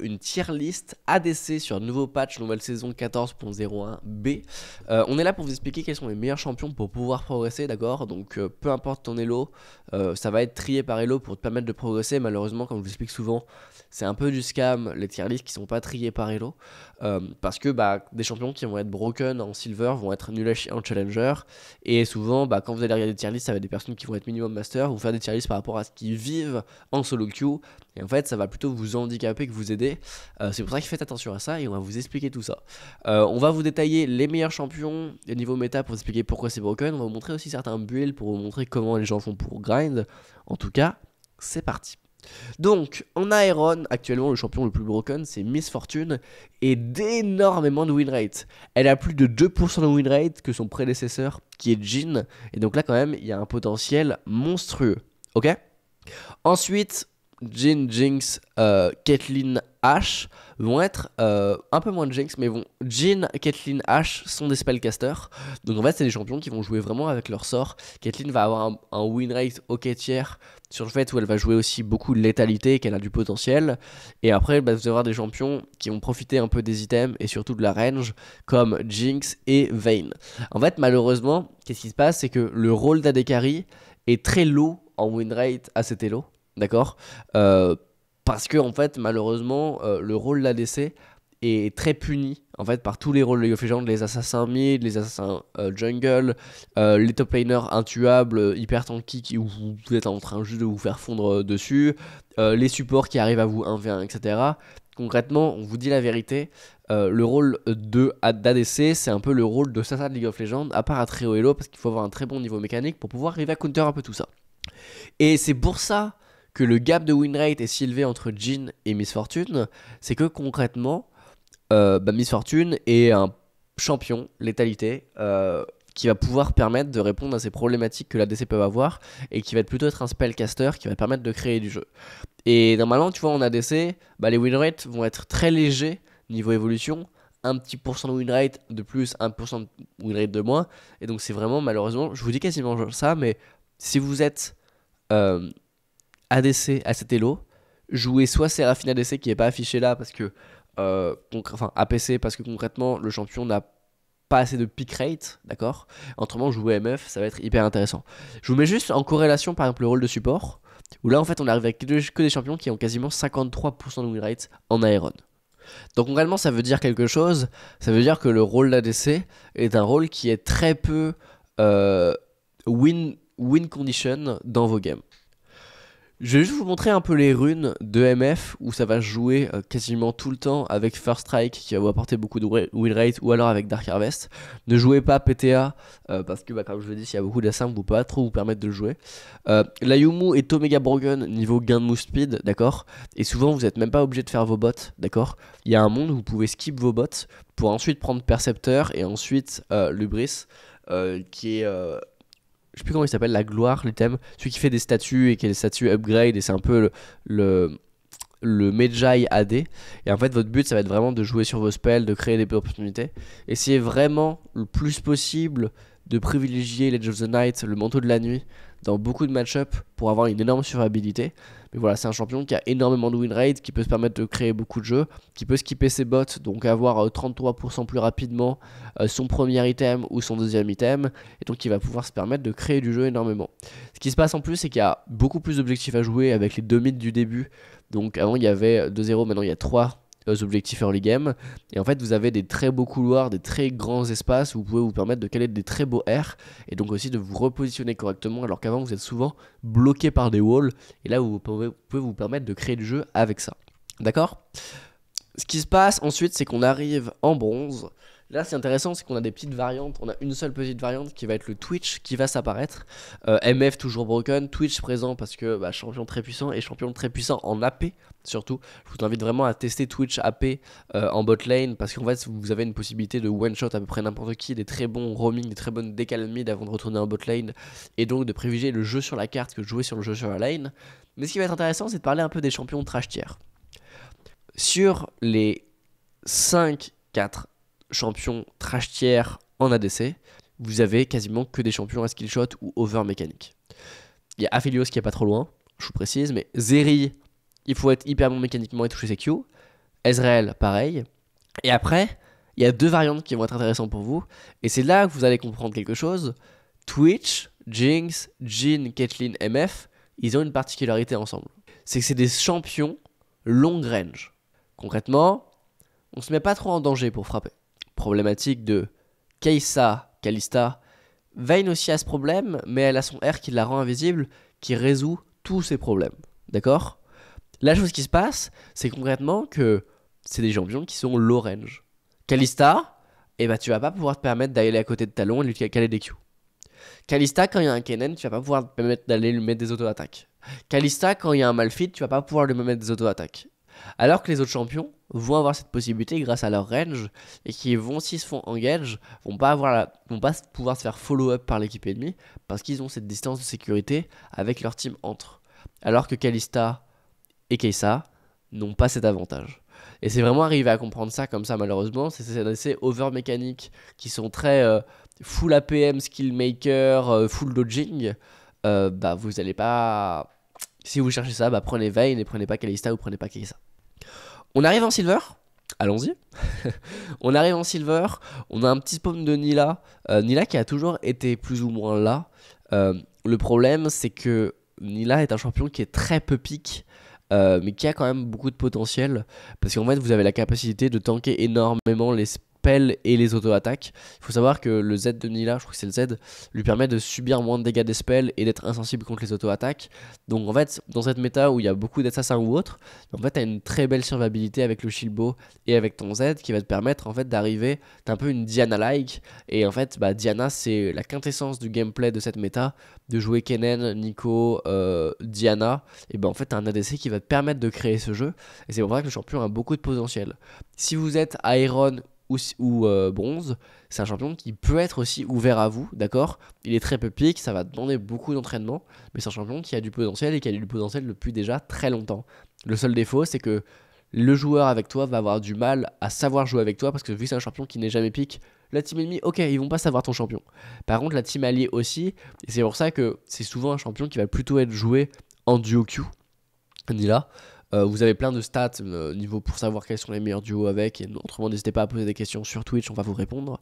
une tier list ADC sur nouveau patch, nouvelle saison 14.01b. Euh, on est là pour vous expliquer quels sont les meilleurs champions pour pouvoir progresser, d'accord Donc euh, peu importe ton elo, euh, ça va être trié par elo pour te permettre de progresser. Malheureusement, comme je vous explique souvent, c'est un peu du scam les tier lists qui sont pas triés par elo. parce que bah, des champions qui vont être broken en silver vont être nuls en challenger. Et souvent, bah, quand vous allez regarder des tier lists, ça va des personnes qui vont être minimum master ou faire des tier lists par rapport à ce qu'ils vivent en solo queue et en fait, ça va plutôt vous handicaper que vous aider. Euh, c'est pour ça que faites attention à ça et on va vous expliquer tout ça. Euh, on va vous détailler les meilleurs champions au niveau méta pour vous expliquer pourquoi c'est broken. On va vous montrer aussi certains builds pour vous montrer comment les gens font pour grind. En tout cas, c'est parti. Donc, en Iron, actuellement le champion le plus broken, c'est Miss Fortune, et d'énormément de win rate. Elle a plus de 2% de win rate que son prédécesseur, qui est Jin, et donc là quand même, il y a un potentiel monstrueux, ok Ensuite, Jin, Jinx, euh, Caitlyn, H vont être euh, un peu moins de Jinx, mais vont Jin, Caitlyn, H sont des spellcasters. Donc en fait, c'est des champions qui vont jouer vraiment avec leur sort. Caitlyn va avoir un, win rate tiers sur le fait où elle va jouer aussi beaucoup de létalité, qu'elle a du potentiel. Et après, bah, vous allez avoir des champions qui vont profiter un peu des items et surtout de la range, comme Jinx et Vayne. En fait, malheureusement, qu'est-ce qui se passe C'est que le rôle d'Adekari est très low en win rate à cet elo. D'accord euh, Parce que, en fait, malheureusement, euh, le rôle d'ADC est très puni en fait par tous les rôles de League of Legends, les assassins mid, les assassins euh, jungle, les top laners intuables, hyper tanky qui où vous êtes en train juste de vous faire fondre dessus, les supports qui arrivent à vous 1v1, etc. Concrètement, on vous dit la vérité, le rôle de d'ADC, c'est un peu le rôle de Sasa de League of Legends, à part à haut elo parce qu'il faut avoir un très bon niveau mécanique pour pouvoir arriver à counter un peu tout ça. Et c'est pour ça que le gap de win rate est si élevé entre Jin et Miss Fortune, c'est que concrètement, euh, bah, Miss Fortune est un champion létalité euh, qui va pouvoir permettre de répondre à ces problématiques que la DC peut avoir et qui va être plutôt être un spellcaster qui va permettre de créer du jeu. Et normalement, tu vois, en ADC, bah, les win rates vont être très légers niveau évolution, un petit pourcent de win rate de plus, 1% de win rate de moins. Et donc, c'est vraiment malheureusement, je vous dis quasiment ça, mais si vous êtes euh, ADC à cet elo, jouer soit Seraphine ADC qui n'est pas affiché là parce que. Euh, enfin, APC parce que concrètement, le champion n'a pas assez de pick rate, d'accord Autrement, jouer MF, ça va être hyper intéressant. Je vous mets juste en corrélation, par exemple, le rôle de support, où là, en fait, on arrive avec que des champions qui ont quasiment 53% de win rate en Iron. Donc, concrètement, ça veut dire quelque chose. Ça veut dire que le rôle d'ADC est un rôle qui est très peu euh, win, win condition dans vos games. Je vais juste vous montrer un peu les runes de MF où ça va jouer euh, quasiment tout le temps avec First Strike qui va vous apporter beaucoup de will rate ou alors avec Dark Harvest. Ne jouez pas PTA euh, parce que bah, comme je vous dis, s'il y a beaucoup d'assembles, vous ne pouvez pas trop vous permettre de le jouer. Euh, la Yumu est Omega Broken niveau gain de move speed, d'accord Et souvent vous n'êtes même pas obligé de faire vos bots, d'accord Il y a un monde où vous pouvez skip vos bots pour ensuite prendre Percepteur et ensuite Lubris qui est je sais plus comment il s'appelle, la gloire, le thème, celui qui fait des statues et qui a des statues upgrade et c'est un peu le, le le AD. Et en fait, votre but, ça va être vraiment de jouer sur vos spells, de créer des opportunités. Essayez vraiment le plus possible de privilégier l'Edge of the Night, le manteau de la nuit, dans beaucoup de match-up pour avoir une énorme survivabilité Mais voilà, c'est un champion qui a énormément de win rate, qui peut se permettre de créer beaucoup de jeux, qui peut skipper ses bots, donc avoir 33% euh, plus rapidement euh, son premier item ou son deuxième item, et donc qui va pouvoir se permettre de créer du jeu énormément. Ce qui se passe en plus, c'est qu'il y a beaucoup plus d'objectifs à jouer avec les deux mythes du début. Donc avant, il y avait 2-0, maintenant il y a 3 objectifs early game. Et en fait, vous avez des très beaux couloirs, des très grands espaces où vous pouvez vous permettre de caler des très beaux airs et donc aussi de vous repositionner correctement alors qu'avant vous êtes souvent bloqué par des walls. Et là, vous pouvez, vous pouvez vous permettre de créer le jeu avec ça. D'accord Ce qui se passe ensuite, c'est qu'on arrive en bronze. Là, c'est intéressant, c'est qu'on a des petites variantes. On a une seule petite variante qui va être le Twitch qui va s'apparaître. Euh, MF toujours broken, Twitch présent parce que bah, champion très puissant et champion très puissant en AP surtout. Je vous invite vraiment à tester Twitch AP euh, en bot lane parce qu'en fait, vous avez une possibilité de one shot à peu près n'importe qui, des très bons roaming, des très bonnes mid avant de retourner en bot lane et donc de privilégier le jeu sur la carte que de jouer sur le jeu sur la lane. Mais ce qui va être intéressant, c'est de parler un peu des champions trash tiers Sur les 5, 4, champions trash tiers en ADC, vous avez quasiment que des champions à skill shot ou over mécanique. Il y a Aphelios qui est pas trop loin, je vous précise, mais Zeri, il faut être hyper bon mécaniquement et toucher ses Q. Ezreal, pareil. Et après, il y a deux variantes qui vont être intéressantes pour vous. Et c'est là que vous allez comprendre quelque chose. Twitch, Jinx, Jin, Caitlyn, MF, ils ont une particularité ensemble. C'est que c'est des champions long range. Concrètement, on se met pas trop en danger pour frapper problématique de Kaisa, Kalista Vayne aussi a ce problème, mais elle a son R qui la rend invisible, qui résout tous ses problèmes. D'accord La chose qui se passe, c'est concrètement que c'est des champions qui sont l'orange. Kalista, eh ben, tu vas pas pouvoir te permettre d'aller à côté de Talon et lui caler des Q. Kalista, quand il y a un Kennen, tu vas pas pouvoir te permettre d'aller lui mettre des auto-attaques. Kalista, quand il y a un Malphite, tu vas pas pouvoir lui mettre des auto-attaques. Alors que les autres champions, vont avoir cette possibilité grâce à leur range et qui vont, s'ils se font engage, vont pas, avoir la, vont pas pouvoir se faire follow-up par l'équipe ennemie parce qu'ils ont cette distance de sécurité avec leur team entre. Alors que Kalista et Keisa n'ont pas cet avantage. Et c'est vraiment arrivé à comprendre ça comme ça, malheureusement. C'est ces over mécanique qui sont très euh, full APM, skill maker, euh, full dodging. Euh, bah, vous n'allez pas. Si vous cherchez ça, bah, prenez Vayne et prenez pas Kalista ou prenez pas Keisa. On arrive en silver allons-y. on arrive en silver, on a un petit spawn de Nila. Euh, Nila qui a toujours été plus ou moins là. Euh, le problème, c'est que Nila est un champion qui est très peu pique, euh, mais qui a quand même beaucoup de potentiel. Parce qu'en fait, vous avez la capacité de tanker énormément les, et les auto-attaques. Il faut savoir que le Z de Nila, je crois que c'est le Z, lui permet de subir moins de dégâts des et d'être insensible contre les auto-attaques. Donc en fait, dans cette méta où il y a beaucoup d'assassins ou autres, en fait, tu as une très belle survivabilité avec le Shilbo et avec ton Z qui va te permettre en fait d'arriver, un peu une Diana-like. Et en fait, bah, Diana, c'est la quintessence du gameplay de cette méta, de jouer Kennen, Nico, euh, Diana. Et ben en fait, t'as un ADC qui va te permettre de créer ce jeu. Et c'est pour ça que le champion a beaucoup de potentiel. Si vous êtes Iron ou, euh, bronze, c'est un champion qui peut être aussi ouvert à vous, d'accord Il est très peu pique, ça va demander beaucoup d'entraînement, mais c'est un champion qui a du potentiel et qui a du potentiel depuis déjà très longtemps. Le seul défaut, c'est que le joueur avec toi va avoir du mal à savoir jouer avec toi parce que vu que c'est un champion qui n'est jamais pique, la team ennemie, ok, ils vont pas savoir ton champion. Par contre, la team alliée aussi, et c'est pour ça que c'est souvent un champion qui va plutôt être joué en duo queue, ni là, euh, vous avez plein de stats euh, niveau pour savoir quels sont les meilleurs duos avec. Et autrement, n'hésitez pas à poser des questions sur Twitch, on va vous répondre.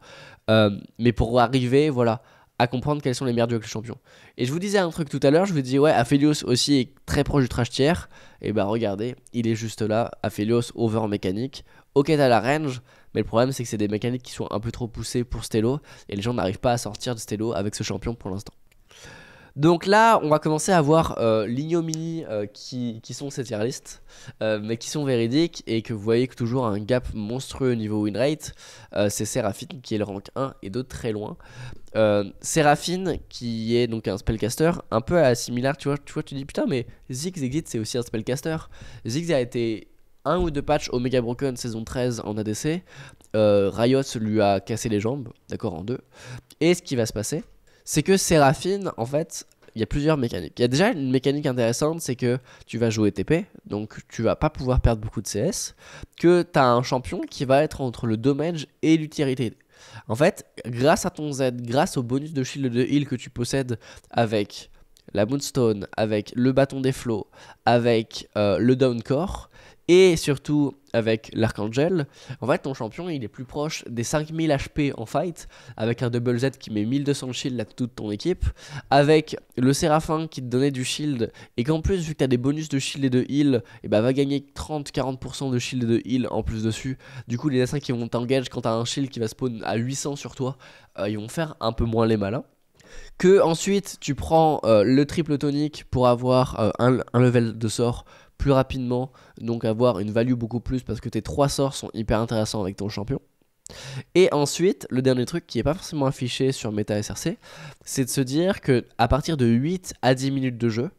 Euh, mais pour arriver, voilà, à comprendre quels sont les meilleurs duos avec le champion. Et je vous disais un truc tout à l'heure, je vous disais, ouais, Aphelios aussi est très proche du trash tier. Et bah regardez, il est juste là, Aphelios over en mécanique. Ok, t'as la range, mais le problème c'est que c'est des mécaniques qui sont un peu trop poussées pour Stello, et les gens n'arrivent pas à sortir de Stello avec ce champion pour l'instant. Donc là, on va commencer à voir euh, l'ignominie euh, qui, sont ces tier euh, mais qui sont véridiques et que vous voyez que toujours un gap monstrueux au niveau win rate. c'est Seraphine qui est le rank 1 et 2 très loin. Seraphine qui est donc un spellcaster, un peu à similaire, tu vois, tu vois, tu dis putain, mais Ziggs Exit c'est aussi un spellcaster. Ziggs a été un ou deux patchs Omega Broken saison 13 en ADC. Riot lui a cassé les jambes, d'accord, en deux. Et ce qui va se passer, c'est que Séraphine, en fait, il y a plusieurs mécaniques. Il y a déjà une mécanique intéressante, c'est que tu vas jouer TP, donc tu vas pas pouvoir perdre beaucoup de CS, que tu as un champion qui va être entre le damage et l'utilité. En fait, grâce à ton Z, grâce au bonus de shield de heal que tu possèdes avec la Moonstone, avec le bâton des flots, avec euh, le downcore, et surtout avec l'archangel, en fait ton champion il est plus proche des 5000 HP en fight, avec un double Z qui met 1200 shield à toute ton équipe, avec le séraphin qui te donnait du shield, et qu'en plus vu que as des bonus de shield et de heal, et eh bah ben, va gagner 30-40% de shield et de heal en plus dessus, du coup les assassins qui vont t'engager quand t'as un shield qui va spawn à 800 sur toi, euh, ils vont faire un peu moins les malins que ensuite tu prends euh, le triple tonique pour avoir euh, un, level de sort plus rapidement, donc avoir une value beaucoup plus parce que tes trois sorts sont hyper intéressants avec ton champion. Et ensuite, le dernier truc qui n'est pas forcément affiché sur Meta SRC, c'est de se dire que à partir de 8 à 10 minutes de jeu,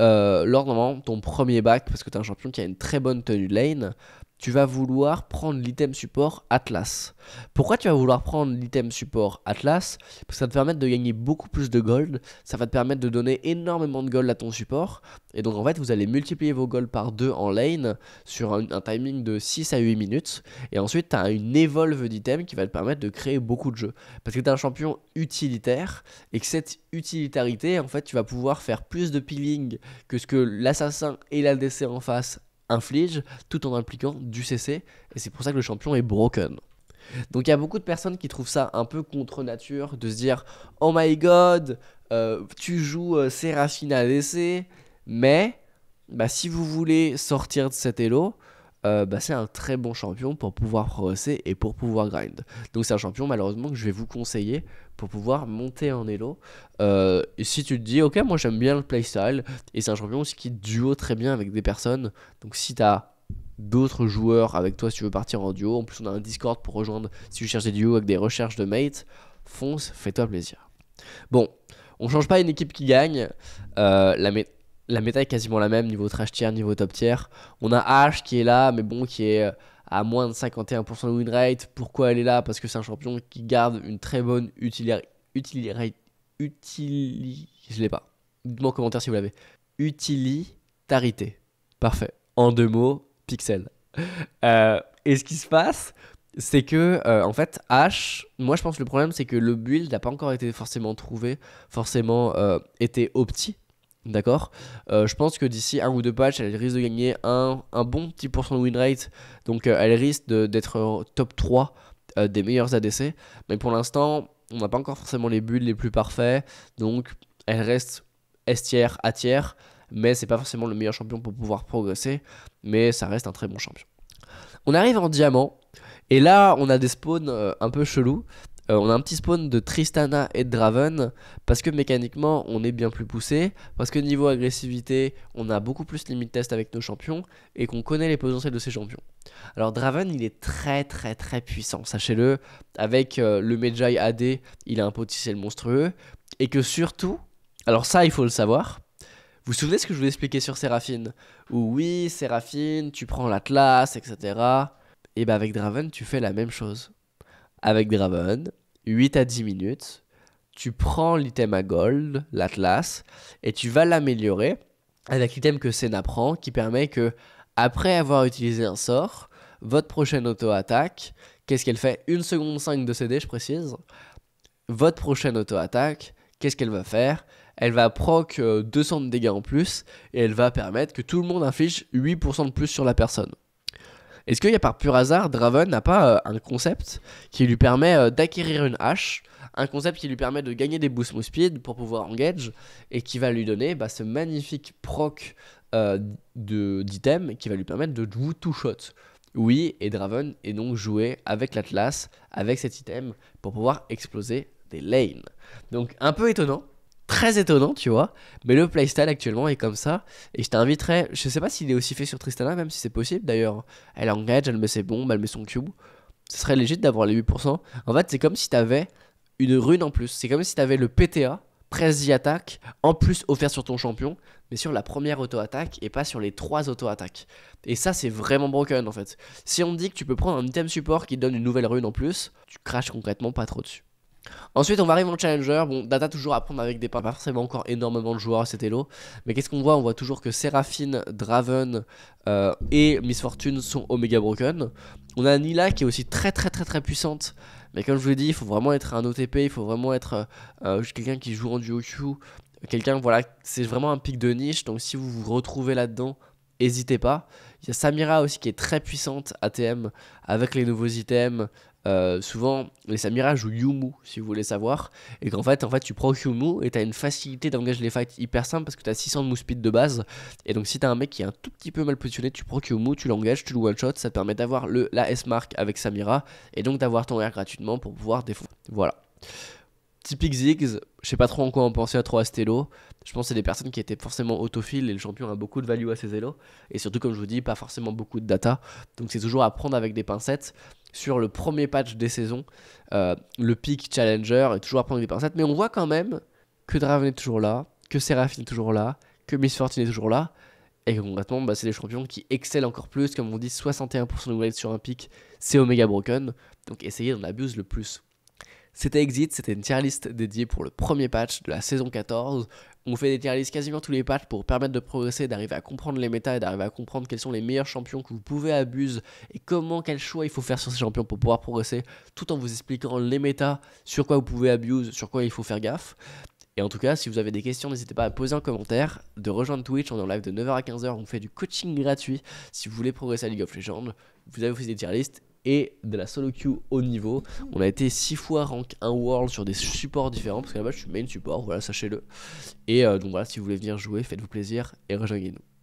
euh, lors normalement ton premier bac, parce que tu as un champion qui a une très bonne tenue de lane, tu vas vouloir prendre l'item support Atlas. Pourquoi tu vas vouloir prendre l'item support Atlas Parce que ça va te permettre de gagner beaucoup plus de gold, ça va te permettre de donner énormément de gold à ton support, et donc en fait vous allez multiplier vos gold par 2 en lane sur un, timing de 6 à 8 minutes, et ensuite tu as une evolve d'item qui va te permettre de créer beaucoup de jeux. Parce que tu es un champion utilitaire, et que cette utilitarité, en fait tu vas pouvoir faire plus de peeling que ce que l'assassin et l'ADC en face inflige tout en impliquant du CC et c'est pour ça que le champion est broken. Donc il y a beaucoup de personnes qui trouvent ça un peu contre nature de se dire oh my god euh, tu joues euh, à ADC mais bah, si vous voulez sortir de cet elo euh, bah, c'est un très bon champion pour pouvoir progresser et pour pouvoir grind. Donc c'est un champion malheureusement que je vais vous conseiller pour pouvoir monter en Elo. Euh, et si tu te dis, ok, moi j'aime bien le playstyle, et c'est un champion aussi qui duo très bien avec des personnes, donc si tu as d'autres joueurs avec toi si tu veux partir en duo, en plus on a un Discord pour rejoindre si tu cherches des duos avec des recherches de mates, fonce, fais-toi plaisir. Bon, on change pas une équipe qui gagne, euh, la, la méta est quasiment la même niveau trash tier, niveau top tier. On a H qui est là, mais bon, qui est à moins de 51% de win rate. Pourquoi elle est là Parce que c'est un champion qui garde une très bonne utilité. rate. Utili... Je l'ai pas. Dites-moi en commentaire si vous l'avez. Utilitarité. Parfait. En deux mots, pixel. Euh, et ce qui se passe, c'est que euh, en fait H, moi je pense que le problème c'est que le build n'a pas encore été forcément trouvé, forcément euh, été opti D'accord euh, Je pense que d'ici un ou deux patchs, elle risque de gagner un, bon petit pourcent de win rate. Donc euh, elle risque d'être top 3 euh, des meilleurs ADC. Mais pour l'instant, on n'a pas encore forcément les builds les plus parfaits. Donc elle reste S tier A tiers. Mais c'est pas forcément le meilleur champion pour pouvoir progresser. Mais ça reste un très bon champion. On arrive en diamant. Et là, on a des spawns un peu chelous. Euh, on a un petit spawn de Tristana et de Draven parce que mécaniquement on est bien plus poussé, parce que niveau agressivité on a beaucoup plus de limite test avec nos champions et qu'on connaît les potentiels de ces champions. Alors Draven il est très très très puissant, sachez-le, avec euh, le Medjay AD il a un potentiel monstrueux et que surtout, alors ça il faut le savoir, vous vous souvenez ce que je vous expliquais sur Séraphine Où oui, Séraphine, tu prends l'Atlas, etc. Et bah avec Draven, tu fais la même chose avec Draven, 8 à 10 minutes. Tu prends l'item à gold, l'Atlas, et tu vas l'améliorer avec l'item que Senna prend qui permet que, après avoir utilisé un sort, votre prochaine auto-attaque, qu'est-ce qu'elle fait 1 seconde 5 de CD, je précise. Votre prochaine auto-attaque, qu'est-ce qu'elle va faire Elle va proc 200 euh, de dégâts en plus et elle va permettre que tout le monde inflige 8% de plus sur la personne. Est-ce qu'il y a par pur hasard, Draven n'a pas euh, un concept qui lui permet euh, d'acquérir une hache un concept qui lui permet de gagner des boosts move speed pour pouvoir engage et qui va lui donner bah, ce magnifique proc euh, de d'item qui va lui permettre de jouer two shot. Oui, et Draven est donc joué avec l'Atlas, avec cet item, pour pouvoir exploser des lanes. Donc un peu étonnant, très étonnant, tu vois. Mais le playstyle actuellement est comme ça. Et je t'inviterais, je sais pas s'il est aussi fait sur Tristana, même si c'est possible d'ailleurs. Hein. Elle engage, elle met ses bombes, elle met son cube. Ce serait légitime d'avoir les 8%. En fait, c'est comme si t'avais une rune en plus. C'est comme si t'avais le PTA, presse attaque, en plus offert sur ton champion, mais sur la première auto-attaque et pas sur les trois auto-attaques. Et ça, c'est vraiment broken en fait. Si on me dit que tu peux prendre un item support qui donne une nouvelle rune en plus, tu craches concrètement pas trop dessus. Ensuite, on va arriver en challenger. Bon, data toujours à prendre avec des pas forcément encore énormément de joueurs à cet Mais qu'est-ce qu'on voit On voit toujours que Seraphine, Draven euh, et Miss Fortune sont Omega Broken. On a Nila qui est aussi très très très très puissante. Mais comme je vous l'ai dit, il faut vraiment être un OTP, il faut vraiment être euh, euh, quelqu'un qui joue en duo Q. Quelqu'un, voilà, c'est vraiment un pic de niche. Donc si vous vous retrouvez là-dedans, hésitez pas. Il y a Samira aussi qui est très puissante ATM avec les nouveaux items. Euh, souvent, les Samira jouent Yumu, si vous voulez savoir. Et qu'en fait, en fait, tu prends Yumu et tu as une facilité d'engager les fights hyper simple parce que tu as 600 de speed de base. Et donc, si tu as un mec qui est un tout petit peu mal positionné, tu prends Yumu, tu l'engages, tu le one shot. Ça te permet d'avoir la S-Mark avec Samira et donc d'avoir ton air gratuitement pour pouvoir défendre. Voilà. Typique Ziggs, je sais pas trop en quoi en penser à trop à cet Je pense que c'est des personnes qui étaient forcément autophiles et le champion a beaucoup de value à ses élos. Et surtout, comme je vous dis, pas forcément beaucoup de data. Donc c'est toujours à prendre avec des pincettes. Sur le premier patch des saisons, euh, le pick challenger est toujours à prendre avec des pincettes. Mais on voit quand même que Draven est toujours là, que Seraphine est toujours là, que Miss Fortune est toujours là. Et concrètement, bah, c'est des champions qui excellent encore plus. Comme on dit, 61% de win sur un pick, c'est Omega Broken. Donc essayez d'en abuse le plus c'était Exit, c'était une tier list dédiée pour le premier patch de la saison 14. On fait des tier lists quasiment tous les patchs pour permettre de progresser, d'arriver à comprendre les méta et d'arriver à comprendre quels sont les meilleurs champions que vous pouvez abuser et comment, quel choix il faut faire sur ces champions pour pouvoir progresser tout en vous expliquant les méta, sur quoi vous pouvez abuser, sur quoi il faut faire gaffe. Et en tout cas, si vous avez des questions, n'hésitez pas à poser un commentaire, de rejoindre Twitch, on est en live de 9h à 15h, on fait du coaching gratuit si vous voulez progresser à League of Legends. Vous avez fait des tier lists et de la solo queue au niveau. On a été 6 fois rank 1 world sur des supports différents parce que la base je suis main support, voilà, sachez-le. Et euh, donc voilà, si vous voulez venir jouer, faites-vous plaisir et rejoignez-nous.